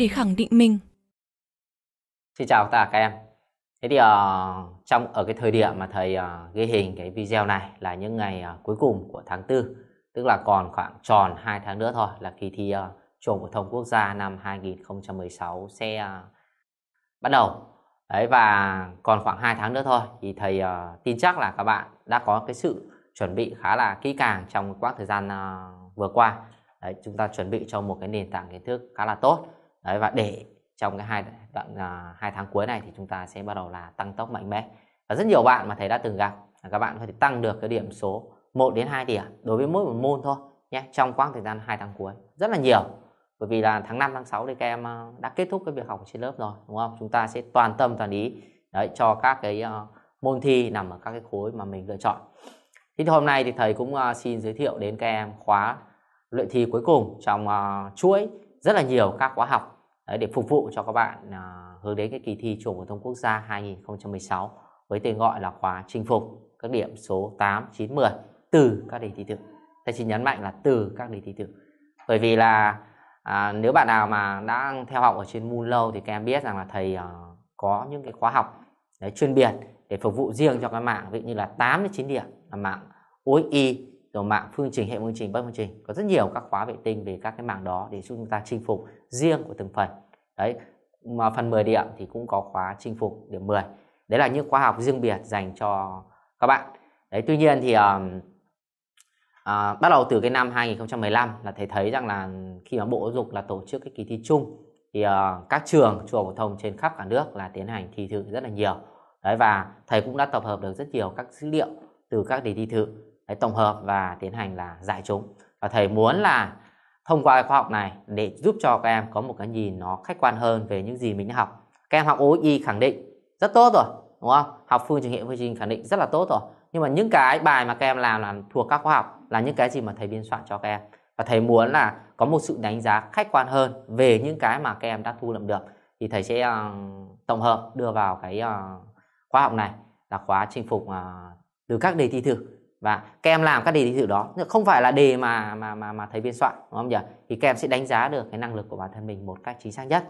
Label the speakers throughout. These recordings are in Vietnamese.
Speaker 1: để khẳng định mình. Xin chào tất cả các em. Thế thì uh, trong ở cái thời điểm mà thầy uh, ghi hình cái video này là những ngày uh, cuối cùng của tháng 4, tức là còn khoảng tròn 2 tháng nữa thôi là kỳ thi uh, trường phổ thông quốc gia năm 2016 sẽ uh, bắt đầu. Đấy và còn khoảng 2 tháng nữa thôi thì thầy uh, tin chắc là các bạn đã có cái sự chuẩn bị khá là kỹ càng trong quãng thời gian uh, vừa qua. Đấy, chúng ta chuẩn bị cho một cái nền tảng kiến thức khá là tốt Đấy, và để trong cái hai đoạn à, hai tháng cuối này thì chúng ta sẽ bắt đầu là tăng tốc mạnh mẽ và rất nhiều bạn mà thầy đã từng gặp là các bạn có thể tăng được cái điểm số 1 đến 2 điểm đối với mỗi một môn thôi nhé trong quãng thời gian 2 tháng cuối rất là nhiều bởi vì là tháng 5 tháng 6 thì các em à, đã kết thúc cái việc học trên lớp rồi đúng không chúng ta sẽ toàn tâm toàn ý đấy cho các cái uh, môn thi nằm ở các cái khối mà mình lựa chọn thì hôm nay thì thầy cũng uh, xin giới thiệu đến các em khóa luyện thi cuối cùng trong uh, chuỗi rất là nhiều các khóa học đấy, để phục vụ cho các bạn à, hướng đến cái kỳ thi trường phổ thông quốc gia 2016 với tên gọi là khóa chinh phục các điểm số 8, 9, 10 từ các đề thi tự. Thầy chỉ nhấn mạnh là từ các đề thi tự. Bởi vì là à, nếu bạn nào mà đang theo học ở trên Moon lâu thì các em biết rằng là thầy à, có những cái khóa học đấy, chuyên biệt để phục vụ riêng cho cái mạng ví dụ như là 8 đến 9 điểm là mạng OI rồi mạng phương trình hệ phương trình bất phương trình có rất nhiều các khóa vệ tinh về các cái mạng đó để giúp chúng ta chinh phục riêng của từng phần đấy mà phần 10 điểm thì cũng có khóa chinh phục điểm 10 đấy là những khóa học riêng biệt dành cho các bạn đấy tuy nhiên thì um, À, bắt đầu từ cái năm 2015 là thầy thấy rằng là khi mà Bộ Giáo dục là tổ chức cái kỳ thi chung thì uh, các trường trung học phổ thông trên khắp cả nước là tiến hành thi thử rất là nhiều. Đấy và thầy cũng đã tập hợp được rất nhiều các dữ liệu từ các đề thi thử Đấy, tổng hợp và tiến hành là giải chúng và thầy muốn là thông qua cái khóa học này để giúp cho các em có một cái nhìn nó khách quan hơn về những gì mình đã học các em học OXI khẳng định rất tốt rồi đúng không học phương trình hệ phương trình khẳng định rất là tốt rồi nhưng mà những cái bài mà các em làm là thuộc các khoa học là những cái gì mà thầy biên soạn cho các em và thầy muốn là có một sự đánh giá khách quan hơn về những cái mà các em đã thu lượm được thì thầy sẽ uh, tổng hợp đưa vào cái uh, khóa học này là khóa chinh phục uh, từ các đề thi thử và các em làm các đề thi thử đó không phải là đề mà mà mà mà thầy biên soạn đúng không nhỉ thì các em sẽ đánh giá được cái năng lực của bản thân mình một cách chính xác nhất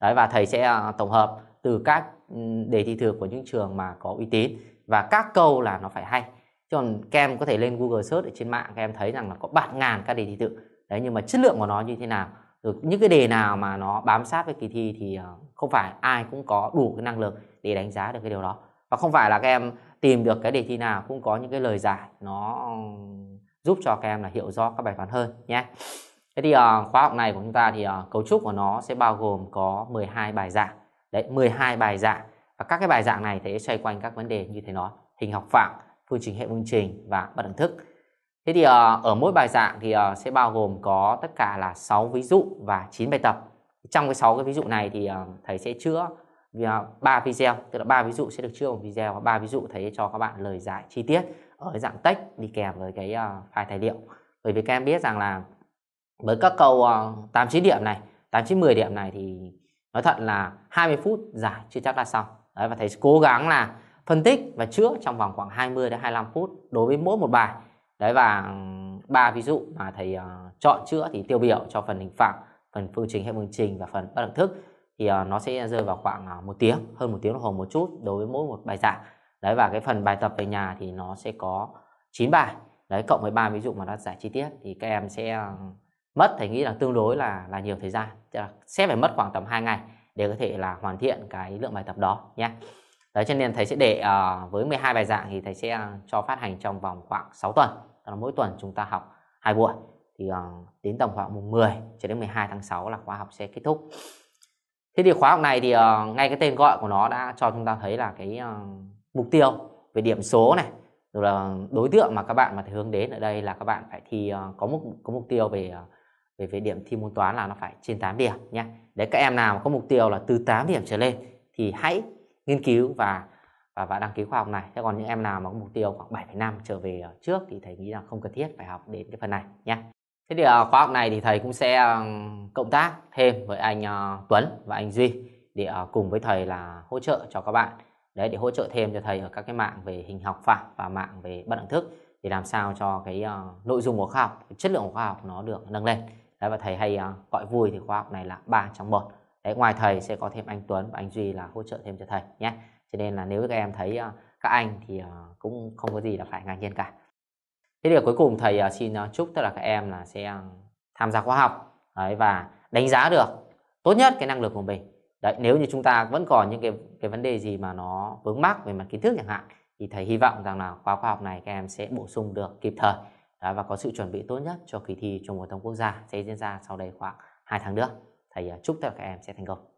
Speaker 1: đấy và thầy sẽ ờ, tổng hợp từ các ừ, đề thi thử của những trường mà có uy tín và các câu là nó phải hay chứ còn các em có thể lên Google search ở trên mạng các em thấy rằng là có bạt ngàn các đề thi thử đấy nhưng mà chất lượng của nó như thế nào rồi những cái đề nào mà nó bám sát với kỳ thi thì ờ, không phải ai cũng có đủ cái năng lực để đánh giá được cái điều đó và không phải là các em tìm được cái đề thi nào cũng có những cái lời giải nó giúp cho các em là hiểu rõ các bài toán hơn nhé thế thì uh, khóa học này của chúng ta thì uh, cấu trúc của nó sẽ bao gồm có 12 bài giảng đấy 12 bài giảng và các cái bài giảng này thì xoay quanh các vấn đề như thế nói hình học phạm phương trình hệ phương trình và bất đẳng thức thế thì uh, ở mỗi bài giảng thì uh, sẽ bao gồm có tất cả là 6 ví dụ và 9 bài tập trong cái 6 cái ví dụ này thì uh, thầy sẽ chữa ba video tức là ba ví dụ sẽ được chứa một video và ba ví dụ thấy cho các bạn lời giải chi tiết ở dạng text đi kèm với cái ờ, file tài liệu bởi vì các em biết rằng là với các câu ờ, tám chín điểm này tám chín mười điểm này thì nói thật là 20 phút giải chưa chắc đã xong Đấy, và thầy cố gắng là phân tích và chữa trong vòng khoảng 20 đến 25 phút đối với mỗi một bài đấy và ba ví dụ mà thầy ờ, chọn chữa thì tiêu biểu cho phần hình phạm phần phương trình hệ phương trình và phần bất đẳng thức thì ờ, nó sẽ rơi vào khoảng ờ, một tiếng hơn một tiếng đồng hồ một chút đối với mỗi một bài giảng đấy và cái phần bài tập về nhà thì nó sẽ có 9 bài đấy cộng với ba ví dụ mà đã giải chi tiết thì các em sẽ ờ, mất thầy nghĩ là tương đối là là nhiều thời gian sẽ phải mất khoảng tầm 2 ngày để có thể là hoàn thiện cái lượng bài tập đó nhé đấy cho nên thầy sẽ để uh, với 12 bài giảng thì thầy sẽ cho phát hành trong vòng khoảng 6 tuần tức là mỗi tuần chúng ta học hai buổi thì đến tầm khoảng mùng 10 cho đến 12 tháng 6 là khóa học sẽ kết thúc thế thì khóa học này thì uh, ngay cái tên gọi của nó đã cho chúng ta thấy là cái uh, mục tiêu về điểm số này rồi là đối tượng mà các bạn mà phải hướng đến ở đây là các bạn phải thi uh, có mục có mục tiêu về về về điểm thi môn toán là nó phải trên 8 điểm nhé đấy các em nào có mục tiêu là từ 8 điểm trở lên thì hãy nghiên cứu và và, và đăng ký khóa học này thế còn những em nào mà có mục tiêu khoảng 7,5 trở về trước thì thầy nghĩ là không cần thiết phải học đến cái phần này nhé Thế thì ờ, khóa học này thì thầy cũng sẽ ờ, cộng tác thêm với anh ờ, Tuấn và anh Duy để cùng với thầy là hỗ trợ cho các bạn đấy để hỗ trợ thêm cho thầy ở các cái mạng về hình học phạm và mạng về bất đẳng thức để làm sao cho cái uh, nội dung của khoa học chất lượng của khoa học nó được nâng lên đấy và thầy hay uh, gọi vui thì khoa học này là ba trong một đấy ngoài thầy sẽ có thêm anh Tuấn và anh Duy là hỗ trợ thêm cho thầy nhé cho nên là nếu các em thấy uh, các anh thì uh, cũng không có gì là phải ngạc nhiên cả thế thì cuối cùng thầy à, xin à, chúc tất cả các em là sẽ à, tham gia khóa học đấy, và đánh giá được tốt nhất cái năng lực của mình đấy nếu như chúng ta vẫn còn những cái cái vấn đề gì mà nó vướng mắc về mặt kiến thức chẳng hạn thì thầy hy vọng rằng là khóa khoa học này các em sẽ bổ sung được kịp thời đấy, và có sự chuẩn bị tốt nhất cho kỳ thi trung học phổ thông quốc gia sẽ diễn ra sau đây khoảng 2 tháng nữa thầy chúc tất cả các em sẽ thành công